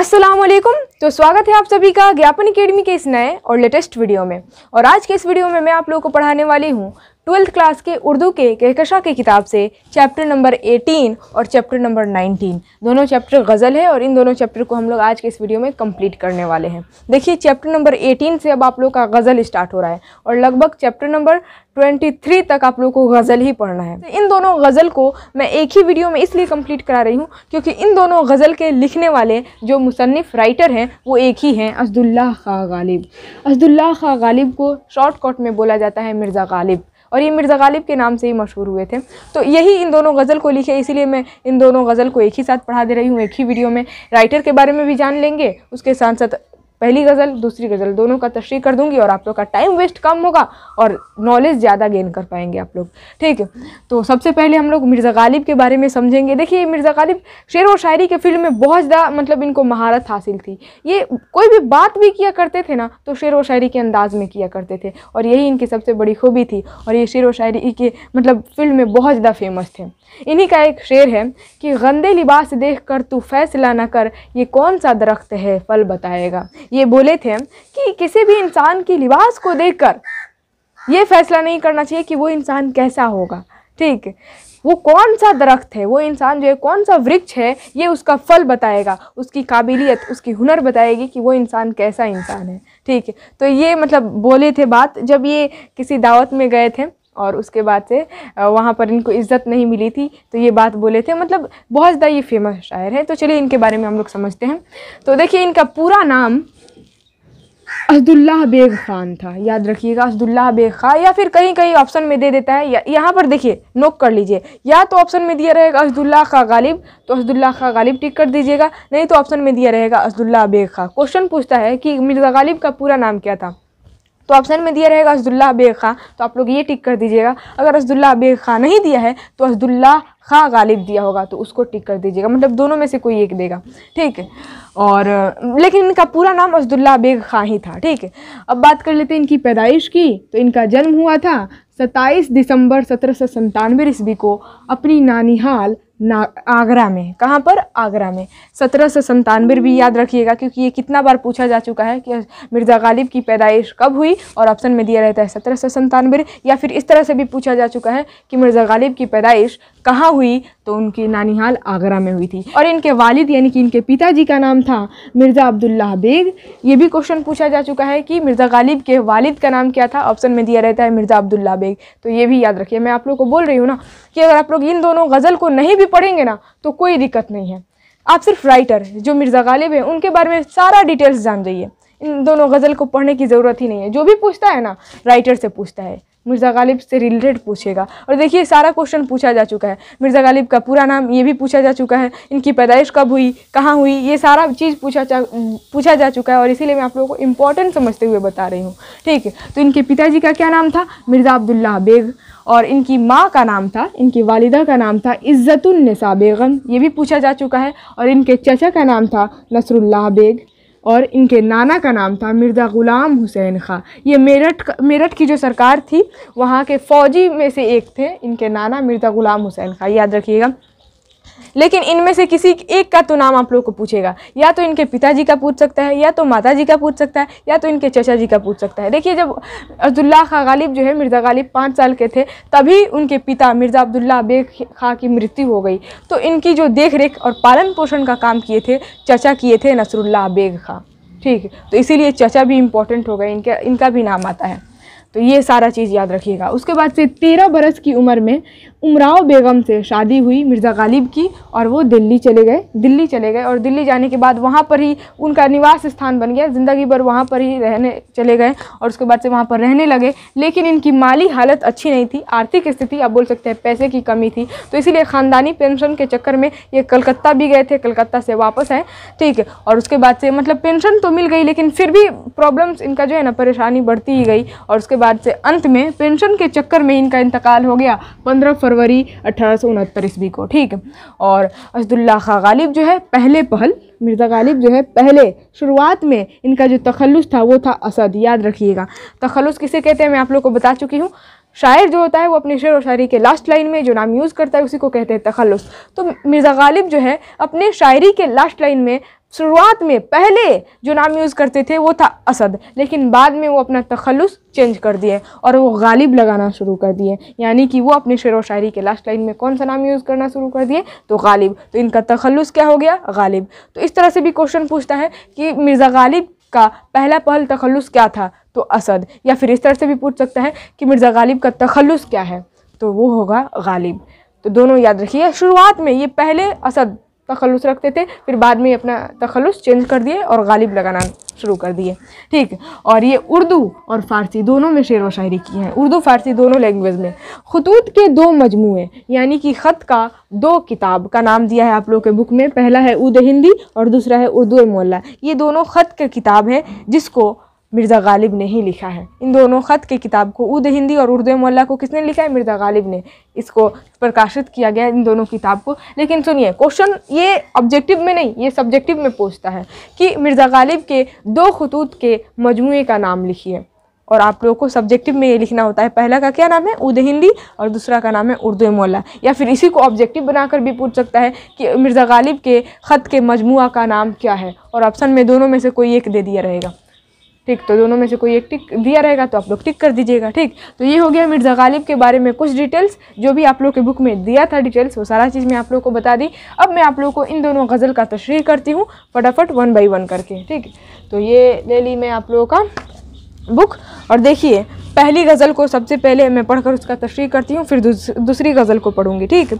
अस्सलाम वालेकुम तो स्वागत है आप सभी का ज्ञापन अकेडमी के इस नए और लेटेस्ट वीडियो में और आज के इस वीडियो में मैं आप लोगों को पढ़ाने वाली हूँ ट्वेल्थ क्लास के उर्दू के कहकशा की किताब से चैप्टर नंबर 18 और चैप्टर नंबर 19 दोनों चैप्टर गज़ल है और इन दोनों चैप्टर को हम लोग आज के इस वीडियो में कंप्लीट करने वाले हैं देखिए चैप्टर नंबर 18 से अब आप लोग का गज़ल स्टार्ट हो रहा है और लगभग चैप्टर नंबर 23 तक आप लोग को गज़ल ही पढ़ना है तो इन दोनों गज़ल को मैं एक ही वीडियो में इसलिए कम्प्लीट करा रही हूँ क्योंकि इन दोनों गज़ल के लिखने वाले जो मुसनफ़ राइटर हैं वो एक ही हैं असदुल्ला खा गालिब असदुल्ला खा गालिब को शॉर्ट कट में बोला जाता है मिर्ज़ा गालिब और ये मिर्ज़ा गालिब के नाम से ही मशहूर हुए थे तो यही इन दोनों गज़ल को लिखे इसीलिए मैं इन दोनों गज़ल को एक ही साथ पढ़ा दे रही हूँ एक ही वीडियो में राइटर के बारे में भी जान लेंगे उसके साथ साथ पहली गज़ल दूसरी गज़ल दोनों का तशरी कर दूंगी और आप लोग का टाइम वेस्ट कम होगा और नॉलेज ज़्यादा गेन कर पाएंगे आप लोग ठीक है तो सबसे पहले हम लोग मिर्ज़ा गालिब के बारे में समझेंगे देखिए मिर्ज़ा गालिब शेर व शायरी के फील्ड में बहुत ज़्यादा मतलब इनको महारत हासिल थी ये कोई भी बात भी किया करते थे ना तो शेर व शायरी के अंदाज़ में किया करते थे और यही इनकी सबसे बड़ी खूबी थी और ये शेर व शायरी के मतलब फील्ड में बहुत ज़्यादा फेमस थे इन्हीं का एक शेर है कि गंदे लिबास देख कर तू फैसला न कर ये कौन सा दरख्त है फल बताएगा ये बोले थे कि किसी भी इंसान की लिबास को देख कर ये फैसला नहीं करना चाहिए कि वो इंसान कैसा होगा ठीक वो कौन सा दरख्त है वो इंसान जो है कौन सा वृक्ष है ये उसका फल बताएगा उसकी काबिलियत उसकी हुनर बताएगी कि वो इंसान कैसा इंसान है ठीक है तो ये मतलब बोले थे बात जब ये किसी दावत में गए थे और उसके बाद से वहाँ पर इनको इज्जत नहीं मिली थी तो ये बात बोले थे मतलब बहुत ज़्यादा ये फेमस शायर है तो चलिए इनके बारे में हम लोग समझते हैं तो देखिए इनका पूरा नाम असदुल्लाह बेग खान था याद रखिएगा असदुल्लाह बेग खान या फिर कहीं कहीं ऑप्शन में दे देता है या, यहाँ पर देखिए नोक कर लीजिए या तो ऑप्शन में दिया रहेगा असदुल्ला खा गालिब तो असदुल्ला खा गालिब टिक कर दीजिएगा नहीं तो ऑप्शन में दिया रहेगा असदुल्लाह बेग खान क्वेश्चन पूछता है कि मिर्ज़ा गालिब का पूरा नाम क्या था तो ऑप्शन में दिया रहेगा असदुल्ला बे खां तो आप लोग ये टिक कर दीजिएगा अगर असदुल्ला बेग खां नहीं दिया है तो असदुल्ला खां गालिब दिया होगा तो उसको टिक कर दीजिएगा मतलब दोनों में से कोई एक देगा ठीक है और लेकिन इनका पूरा नाम असदुल्ला बेग खां ही था ठीक है अब बात कर लेते हैं इनकी पैदाइश की तो इनका जन्म हुआ था 27 दिसंबर सत्रह सौ ईस्वी को अपनी नानिहाल ना आगरा में कहाँ पर आगरा में सत्रह सौ संतानवे भी याद रखिएगा क्योंकि ये कितना बार पूछा जा चुका है कि मिर्ज़ा गालिब की पैदाइश कब हुई और ऑप्शन में दिया रहता है सत्रह सौ संतानवे या फिर इस तरह से भी पूछा जा चुका है कि मिर्ज़ा गालिब की पैदाइश कहाँ हुई तो उनकी नानिहाल आगरा में हुई थी और इनके वालिद यानी कि इनके पिताजी का नाम था मिर्ज़ा अब्दुल्ला बेग ये भी क्वेश्चन पूछा जा चुका है कि मिर्ज़ा गालिब के वालिद का नाम क्या था ऑप्शन में दिया रहता है मिर्ज़ा अब्दुल्ला बेग तो ये भी याद रखिए मैं आप लोग को बोल रही हूँ ना कि अगर आप लोग इन दोनों गज़ल को नहीं भी पढ़ेंगे ना तो कोई दिक्कत नहीं है आप सिर्फ राइटर जो मिर्ज़ा गालिब हैं उनके बारे में सारा डिटेल्स जान जाइए इन दोनों गज़ल को पढ़ने की ज़रूरत ही नहीं है जो भी पूछता है ना राइटर से पूछता है मिर्ज़ा गालिब से रिलेटेड पूछेगा और देखिए सारा क्वेश्चन पूछा जा चुका है मिर्ज़ा गालिब का पूरा नाम ये भी पूछा जा चुका है इनकी पैदाइश कब हुई कहाँ हुई ये सारा चीज़ पूछा जा पूछा जा चुका है और इसीलिए मैं आप लोगों को इम्पोर्टेंट समझते हुए बता रही हूँ ठीक है तो इनके पिताजी का क्या नाम था मिर्ज़ा अब्दुल्ला बेग और इनकी माँ का नाम था इनकी वालिदा का नाम था इज़्ज़तुलनसा बेगम ये भी पूछा जा चुका है और इनके चचा का नाम था नसरुल्ला बेग और इनके नाना का नाम था मिर्ज़ा ग़ुलाम हुसैन खा ये मेरठ मेरठ की जो सरकार थी वहाँ के फ़ौजी में से एक थे इनके नाना मिर्ज़ा ग़ुलाम हुसैन ख़ा याद रखिएगा लेकिन इनमें से किसी एक का तो नाम आप लोग को पूछेगा या तो इनके पिताजी का पूछ सकता है या तो माता जी का पूछ सकता है या तो इनके चचा जी का पूछ सकता है देखिए जब अब्दुल्ला खा गालिब जो है मिर्ज़ा गालिब पाँच साल के थे तभी उनके पिता मिर्ज़ा अब्दुल्ला बेग खां की मृत्यु हो गई तो इनकी जो देख रेख और पालन पोषण का काम किए थे चचा किए थे नसरुल्ला बेग खां ठीक है तो इसीलिए चचा भी इम्पोर्टेंट हो गए इनका इनका भी नाम आता है तो ये सारा चीज़ याद रखिएगा उसके बाद से तेरह बरस की उम्र में उमराव बेगम से शादी हुई मिर्ज़ा गालिब की और वो दिल्ली चले गए दिल्ली चले गए और दिल्ली जाने के बाद वहाँ पर ही उनका निवास स्थान बन गया ज़िंदगी भर वहाँ पर ही रहने चले गए और उसके बाद से वहाँ पर रहने लगे लेकिन इनकी माली हालत अच्छी नहीं थी आर्थिक स्थिति आप बोल सकते हैं पैसे की कमी थी तो इसीलिए ख़ानदानी पेंशन के चक्कर में ये कलकत्ता भी गए थे कलकत्ता से वापस आए ठीक है और उसके बाद से मतलब पेंशन तो मिल गई लेकिन फिर भी प्रॉब्लम्स इनका जो है ना परेशानी बढ़ती ही गई और उसके बाद से अंत में पेंशन के चक्कर में इनका इंतकाल हो गया पंद्रह फरवरी अठारह ईस्वी को ठीक और असदुल्ला खा गालिब जो है पहले पहल मिर्ज़ा गालिब जो है पहले शुरुआत में इनका जो तखलस था वो था असद याद रखिएगा तखलस किसे कहते हैं मैं आप लोग को बता चुकी हूँ शायर जो होता है वो अपने शेर और शायरी के लास्ट लाइन में जो नाम यूज़ करता है उसी को कहते हैं तखलस तो मिर्ज़ा गालिब जो है अपने शायरी के लास्ट लाइन में शुरुआत में पहले जो नाम यूज़ करते थे वो था असद लेकिन बाद में वो अपना तखलस चेंज कर दिए और वो गालिब लगाना शुरू कर दिए यानी कि वो अपने शेर व शायरी के लास्ट लाइन में कौन सा नाम यूज़ करना शुरू कर दिए तो गालिब तो इनका तखलुस क्या हो गया गालिब तो इस तरह से भी क्वेश्चन पूछता है कि मिर्ज़ा गालिब का पहला पहल तखलुस क्या था तो असद या फिर इस तरह से भी पूछ सकता है कि मिर्ज़ा गालिब का तखलुस क्या है तो वो होगा गालिब तो दोनों याद रखिए शुरुआत में ये पहले असद तखलुस रखते थे फिर बाद में अपना तखलुस चेंज कर दिए और गालिब लगाना शुरू कर दिए ठीक और ये उर्दू और फ़ारसी दोनों में शेर व शायरी की है उर्दू फ़ारसी दोनों लैंग्वेज में खतूत के दो मजमू यानी कि ख़त का दो किताब का नाम दिया है आप लोग के बुक में पहला है उद हिंदी और दूसरा है उर्दू मोल्ला ये दोनों ख़त के किताब हैं जिसको मिर्ज़ा गालिब ने ही लिखा है इन दोनों ख़त के किताब को उद हिंदी और उर्दू मोल्ला को किसने लिखा है मिर्ज़ा गालिब ने इसको प्रकाशित किया गया इन दोनों किताब को लेकिन सुनिए क्वेश्चन ये ऑब्जेक्टिव में नहीं ये सब्जेक्टिव में पूछता है कि मिर्ज़ा गालिब के दो खतूत के मजमू का नाम लिखिए और आप लोगों को सब्जेक्टिव में ये लिखना होता है पहला का क्या नाम है उद हिंदी और दूसरा का नाम है उर्दू मौला या फिर इसी को ऑब्जेक्टिव बनाकर भी पूछ सकता है कि मिर्ज़ा गालिब के ख़त के मजमू का नाम क्या है और ऑप्शन में दोनों में से कोई एक दे दिया रहेगा ठीक तो दोनों में से कोई एक टिक दिया रहेगा तो आप लोग टिक कर दीजिएगा ठीक तो ये हो गया मिर्ज़ा गालिब के बारे में कुछ डिटेल्स जो भी आप लोग के बुक में दिया था डिटेल्स वो सारा चीज़ मैं आप लोग को बता दी अब मैं आप लोग को इन दोनों गज़ल का तशरी करती हूँ फटाफट वन बाई वन करके ठीक तो ये ले ली मैं आप लोगों का बुक और देखिए पहली गज़ल को सबसे पहले मैं पढ़कर उसका तशरी करती हूँ फिर दूसरी गज़ल को पढ़ूँगी ठीक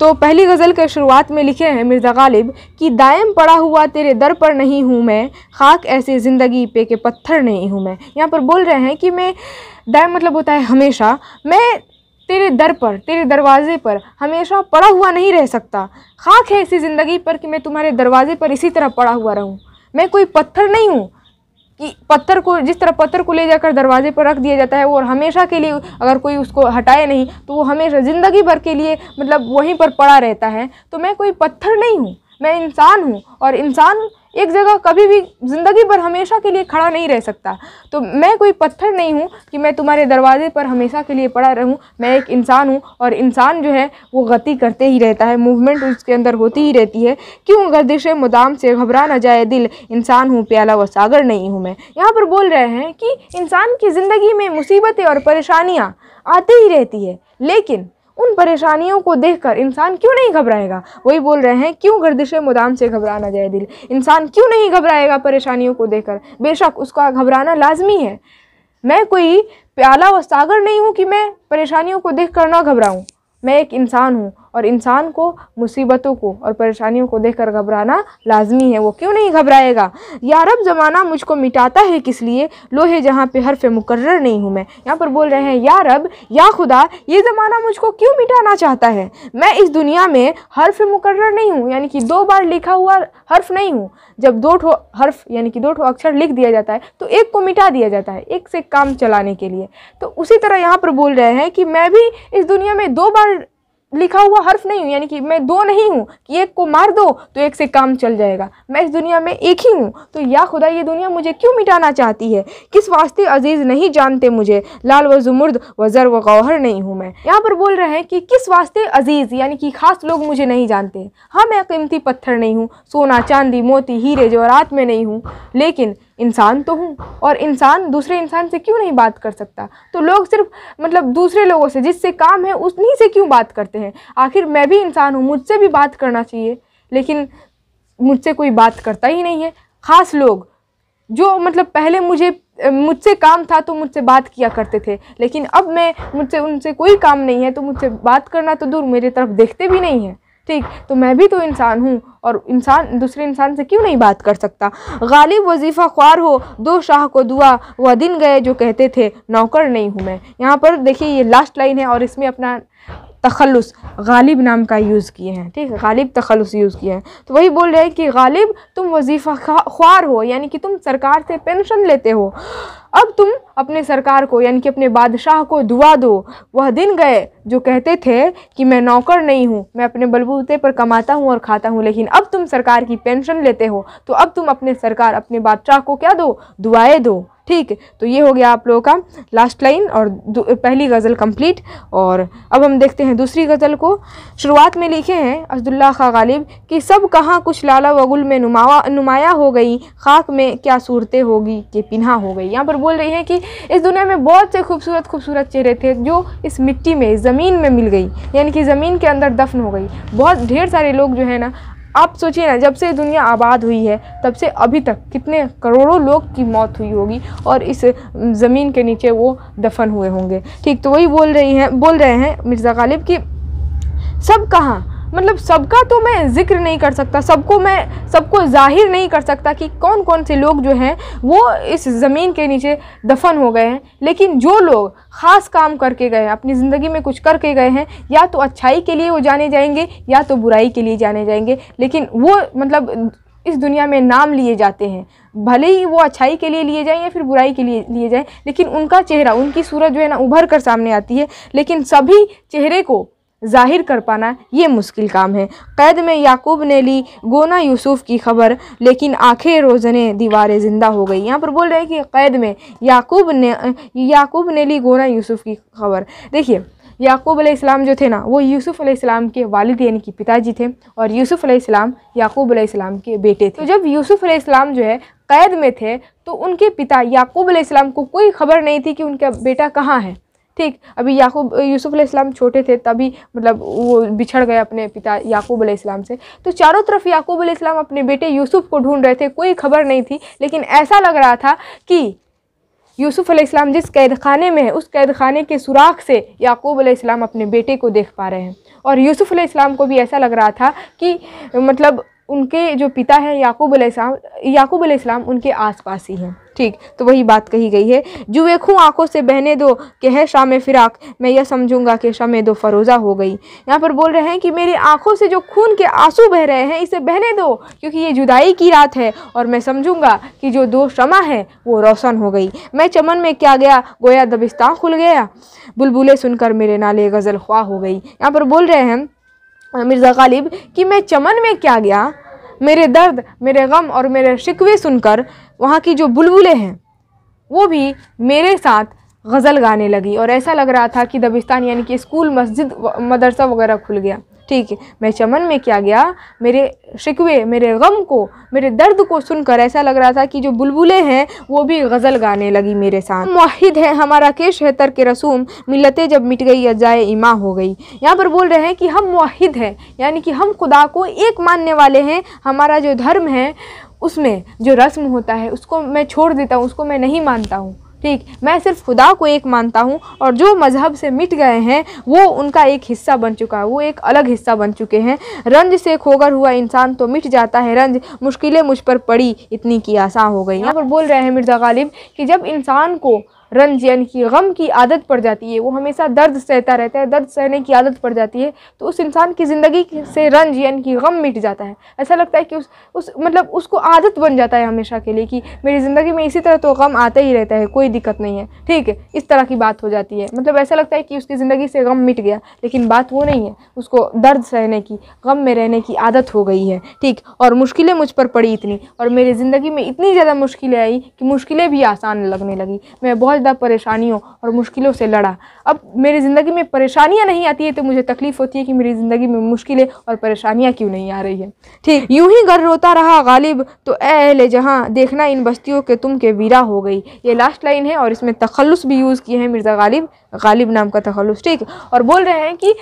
तो पहली गज़ल के शुरुआत में लिखे हैं मिर्ज़ा गालिब कि दायम पड़ा हुआ तेरे दर पर नहीं हूँ मैं खाक ऐसे ज़िंदगी पे के पत्थर नहीं हूँ मैं यहाँ पर बोल रहे हैं कि मैं दायम मतलब होता है हमेशा मैं तेरे दर पर तेरे दरवाज़े पर हमेशा पड़ा हुआ नहीं रह सकता खाक है ऐसी ज़िंदगी पर कि मैं तुम्हारे दरवाज़े पर इसी तरह पड़ा हुआ रहूँ मैं कोई पत्थर नहीं हूँ कि पत्थर को जिस तरह पत्थर को ले जाकर दरवाजे पर रख दिया जाता है और हमेशा के लिए अगर कोई उसको हटाए नहीं तो वो हमेशा ज़िंदगी भर के लिए मतलब वहीं पर पड़ा रहता है तो मैं कोई पत्थर नहीं हूँ मैं इंसान हूँ और इंसान एक जगह कभी भी ज़िंदगी भर हमेशा के लिए खड़ा नहीं रह सकता तो मैं कोई पत्थर नहीं हूँ कि मैं तुम्हारे दरवाजे पर हमेशा के लिए पड़ा रहूँ मैं एक इंसान हूँ और इंसान जो है वो गति करते ही रहता है मूवमेंट उसके अंदर होती ही रहती है क्यों गर्दिश मुदाम से घबरा ना जाए दिल इंसान हूँ प्याला व सागर नहीं हूँ मैं यहाँ पर बोल रहे हैं कि इंसान की ज़िंदगी में मुसीबतें और परेशानियाँ आती ही रहती है लेकिन उन परेशानियों को देखकर इंसान क्यों नहीं घबराएगा वही बोल रहे हैं क्यों गर्दिश मुदाम से घबराना जाए दिल इंसान क्यों नहीं घबराएगा परेशानियों को देखकर बेशक उसका घबराना लाजमी है मैं कोई प्याला व सागर नहीं हूँ कि मैं परेशानियों को देख कर ना घबराऊँ मैं एक इंसान हूँ और इंसान को मुसीबतों को और परेशानियों को देखकर घबराना लाजमी है वो क्यों नहीं घबराएगा यारब ज़माना मुझको मिटाता है किस लिए लोहे जहाँ पे हरफ मुकर्र नहीं हूँ मैं यहाँ पर बोल रहे हैं या रब या खुदा ये ज़माना मुझको क्यों मिटाना चाहता है मैं इस दुनिया में हर्फ मुकर्र नहीं हूँ यानी कि दो बार लिखा हुआ हर्फ नहीं हूँ जब दो ठो हर्फ यानी कि दो ठो अक्षर लिख दिया जाता है तो एक को मिटा दिया जाता है एक से काम चलाने के लिए तो उसी तरह यहाँ पर बोल रहे हैं कि मैं भी इस दुनिया में दो बार लिखा हुआ हर्फ नहीं हूँ यानी कि मैं दो नहीं हूँ कि एक को मार दो तो एक से काम चल जाएगा मैं इस दुनिया में एक ही हूँ तो या खुदा ये दुनिया मुझे क्यों मिटाना चाहती है किस वास्ते अजीज़ नहीं जानते मुझे लाल व जुमर्द व ज़र व गौहर नहीं हूँ मैं यहाँ पर बोल रहे हैं कि किस वास्ते अजीज़ यानी कि ख़ास लोग मुझे नहीं जानते हाँ मैं कीमती पत्थर नहीं हूँ सोना चांदी मोती हीरे जवारात में नहीं हूँ लेकिन इंसान तो हूँ और इंसान दूसरे इंसान से क्यों नहीं बात कर सकता तो लोग सिर्फ मतलब दूसरे लोगों से जिससे काम है उन्हीं से क्यों बात करते हैं आखिर मैं भी इंसान हूँ मुझसे भी बात करना चाहिए लेकिन मुझसे कोई बात करता ही नहीं है ख़ास लोग जो मतलब पहले मुझे मुझसे काम था तो मुझसे बात किया करते थे लेकिन अब मैं मुझसे उनसे कोई काम नहीं है तो मुझसे बात करना तो दूर मेरी तरफ देखते भी नहीं हैं ठीक तो मैं भी तो इंसान हूँ और इंसान दूसरे इंसान से क्यों नहीं बात कर सकता गालिब वजीफ़ा ख्वार हो दो शाह को दुआ वह दिन गए जो कहते थे नौकर नहीं हूँ मैं यहाँ पर देखिए ये लास्ट लाइन है और इसमें अपना तखलस गालिब नाम का यूज़ किए हैं ठीक है गालिब तखलस यूज़ किए हैं तो वही बोल रहे हैं कि गालिब तुम वजीफ़ा ख्वार हो यानी कि तुम सरकार से पेंशन लेते हो अब तुम अपने सरकार को यानी कि अपने बादशाह को दुआ दो वह दिन गए जो कहते थे कि मैं नौकर नहीं हूँ मैं अपने बलबूते पर कमाता हूँ और खाता हूँ लेकिन अब तुम सरकार की पेंशन लेते हो तो अब तुम अपने सरकार अपने बादशाह को क्या दो दुआएँ दो ठीक है तो ये हो गया आप लोगों का लास्ट लाइन और पहली गज़ल कंप्लीट और अब हम देखते हैं दूसरी गज़ल को शुरुआत में लिखे हैं असदुल्ला खा गालिब कि सब कहाँ कुछ लाला वगुल में नुमावा नुमाया हो गई खाक में क्या सूरतें होगी कि पिन्हा हो गई यहाँ पर बोल रही हैं कि इस दुनिया में बहुत से खूबसूरत खूबसूरत चेहरे थे जो इस मिट्टी में ज़मीन में मिल गई यानी कि ज़मीन के अंदर दफन हो गई बहुत ढेर सारे लोग जो है ना आप सोचिए ना जब से दुनिया आबाद हुई है तब से अभी तक कितने करोड़ों लोग की मौत हुई होगी और इस ज़मीन के नीचे वो दफन हुए होंगे ठीक तो वही बोल रही हैं बोल रहे हैं मिर्ज़ा गालिब कि सब कहाँ मतलब सबका तो मैं ज़िक्र नहीं कर सकता सबको मैं सबको जाहिर नहीं कर सकता कि कौन कौन से लोग जो हैं वो इस ज़मीन के नीचे दफन हो गए हैं लेकिन जो लोग ख़ास काम करके गए हैं अपनी ज़िंदगी में कुछ करके गए हैं या तो अच्छाई के लिए वो जाने जाएंगे या तो बुराई के लिए जाने जाएंगे लेकिन वो मतलब इस दुनिया में नाम लिए जाते हैं भले ही वो अच्छाई के लिए लिए जाएँ या फिर बुराई के लिए लिए जाएँ लेकिन उनका चेहरा उनकी सूरत जो है ना उभर कर सामने आती है लेकिन सभी चेहरे को जाहिर कर पाना ये मुश्किल काम है कैद में याकूब ने ली गोना यूसुफ की खबर लेकिन आंखें रोज़ने दीवारें ज़िंदा हो गई यहाँ पर बोल रहे हैं कि कैद में याकूब ने याकूब ने ली गोना यूसुफ की खबर देखिए याकूब अलैहिस्सलाम जो थे ना वो यूसुफ अलैहिस्सलाम के वालिद यानी कि पिताजी थे और यूसुफ अलैहिस्सलाम याकूब अलैहिस्सलाम के बेटे थे तो जब यूसुफ अलैहिस्सलाम जो है कैद में थे तो उनके पिता याकूब अलैहिस्सलाम को कोई खबर नहीं थी कि उनका बेटा कहाँ है ठीक अभी याकूब यूसुफ़ इस्लाम छोटे थे तभी मतलब वो बिछड़ गए अपने पिता याकूब इस्लाम से तो चारों तरफ याकूब इस्लाम अपने बेटे यूसुफ़ को ढूंढ रहे थे कोई खबर नहीं थी लेकिन ऐसा लग रहा था कि यूसुफ अलैहिस्सलाम जिस कैद खाने में है उस कैद खाने के सुराख से याकूब अलैहिस्सलाम अपने बेटे को देख पा रहे हैं और यूसुफ अलैहिस्सलाम को भी ऐसा लग रहा था कि मतलब उनके जो पिता है याकूब अलैहिस्सलाम याकूब अलैहिस्सलाम उनके आसपास ही हैं ठीक तो वही बात कही गई है जुए खूँ आँखों से बहने दो कि है शाम फ़िराक मैं यह समझूंगा कि शाम दो फरोज़ा हो गई यहाँ पर बोल रहे हैं कि मेरी आँखों से जो खून के आंसू बह रहे हैं इसे बहने दो क्योंकि ये जुदाई की रात है और मैं समझूंगा कि जो दो शमा है वो रोशन हो गई मैं चमन में क्या गया गोया दबिस्तान खुल गया बुलबुलें सुनकर मेरे नाले गज़ल ख्वा हो गई यहाँ पर बोल रहे हैं मिर्ज़ा गालिब कि मैं चमन में क्या गया मेरे दर्द मेरे गम और मेरे शिकवे सुनकर वहाँ की जो बुलबुलें हैं वो भी मेरे साथ गज़ल गाने लगी और ऐसा लग रहा था कि दबिस्तान यानी कि स्कूल मस्जिद मदरसा वगैरह खुल गया ठीक है मैं चमन में क्या गया मेरे शिकवे मेरे गम को मेरे दर्द को सुनकर ऐसा लग रहा था कि जो बुलबुलें हैं वो भी गज़ल गाने लगी मेरे साथ माहिद है हमारा केश है तर के रसूम मिलतें जब मिट गई अजाए इमा हो गई यहाँ पर बोल रहे हैं कि हम माहिद हैं यानी कि हम खुदा को एक मानने वाले हैं हमारा जो धर्म है उसमें जो रस्म होता है उसको मैं छोड़ देता हूँ उसको मैं नहीं मानता हूँ ठीक मैं सिर्फ खुदा को एक मानता हूँ और जो मज़हब से मिट गए हैं वो उनका एक हिस्सा बन चुका है वो एक अलग हिस्सा बन चुके हैं रंज से खोकर हुआ इंसान तो मिट जाता है रंज मुश्किलें मुझ पर पड़ी इतनी की आसान हो गई यहाँ पर बोल रहे हैं मिर्ज़ा गालिब कि जब इंसान को रंज यानी कि गम की आदत पड़ जाती है वो हमेशा दर्द सहता रहता है दर्द सहने की आदत पड़ जाती है तो उस इंसान की ज़िंदगी से रंज यानी कि गम मिट जाता है ऐसा लगता है कि उस उस मतलब उसको आदत बन जाता है हमेशा के लिए कि मेरी ज़िंदगी में इसी तरह तो गम आता ही रहता है कोई दिक्कत नहीं है ठीक है इस तरह की बात हो जाती है मतलब ऐसा लगता है कि उसकी ज़िंदगी से गम मिट गया लेकिन बात वो नहीं है उसको दर्द सहने की गम में रहने की आदत हो गई है ठीक और मुश्किलें मुझ पर पड़ी इतनी और मेरी ज़िंदगी में इतनी ज़्यादा मुश्किलें आई कि मुश्किलें भी आसान लगने लगी मैं बहुत ज़्यादा परेशानियों और मुश्किलों से लड़ा अब मेरी ज़िंदगी में परेशानियाँ नहीं आती है तो मुझे तकलीफ़ होती है कि मेरी ज़िंदगी में मुश्किलें और परेशानियाँ क्यों नहीं आ रही है ठीक यूं ही गर रोता रहा गालिब तो अहले जहाँ देखना इन बस्तियों के तुम के वीरा हो गई ये लास्ट लाइन है और इसमें तखलस भी यूज़ किए हैं मिर्ज़ा गालिब गालिब नाम का तखलस ठीक और बोल रहे हैं कि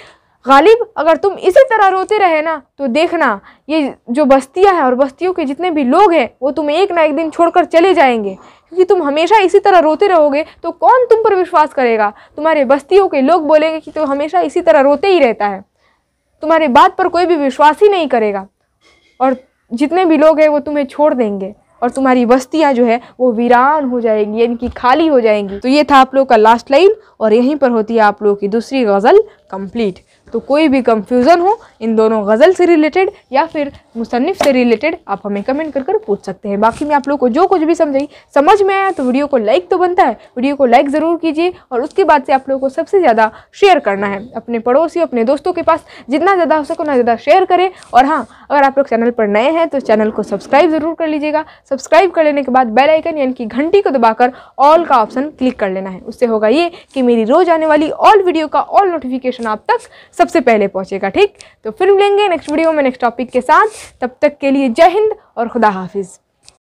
गालिब अगर तुम इसी तरह रोते रहे ना तो देखना ये जो बस्तियां हैं और बस्तियों के जितने भी लोग हैं वो तुम एक ना एक दिन छोड़कर चले जाएंगे क्योंकि तुम हमेशा इसी तरह रोते रहोगे तो कौन तुम पर विश्वास करेगा तुम्हारे बस्तियों के लोग बोलेंगे कि तो हमेशा इसी तरह रोते ही रहता है तुम्हारे बात पर कोई भी विश्वास ही नहीं करेगा और जितने भी लोग हैं वो तुम्हें छोड़ देंगे और तुम्हारी बस्तियाँ जो है वो वीरान हो जाएंगी यानी कि खाली हो जाएंगी तो ये था आप लोग का लास्ट लाइन और यहीं पर होती है आप लोग की दूसरी गज़ल कंप्लीट तो कोई भी कंफ्यूजन हो इन दोनों गज़ल से रिलेटेड या फिर मुसनफ़ से रिलेटेड आप हमें कमेंट कर कर पूछ सकते हैं बाकी मैं आप लोग को जो कुछ भी समझाई समझ में आया तो वीडियो को लाइक तो बनता है वीडियो को लाइक ज़रूर कीजिए और उसके बाद से आप लोगों को सबसे ज़्यादा शेयर करना है अपने पड़ोसी अपने दोस्तों के पास जितना ज़्यादा हो सके उतना ज़्यादा शेयर करें और हाँ अगर आप लोग चैनल पर नए हैं तो चैनल को सब्सक्राइब ज़रूर कर लीजिएगा सब्सक्राइब कर लेने के बाद बेलाइकन यानी कि घंटी को दबाकर ऑल का ऑप्शन क्लिक कर लेना है उससे होगा ये कि मेरी रोज़ आने वाली ऑल वीडियो का ऑल नोटिफिकेशन आप तक सबसे पहले पहुँचेगा ठीक तो फिर मिलेंगे नेक्स्ट वीडियो में नेक्स्ट टॉपिक के साथ तब तक के लिए जय हिंद और खुदा हाफिज़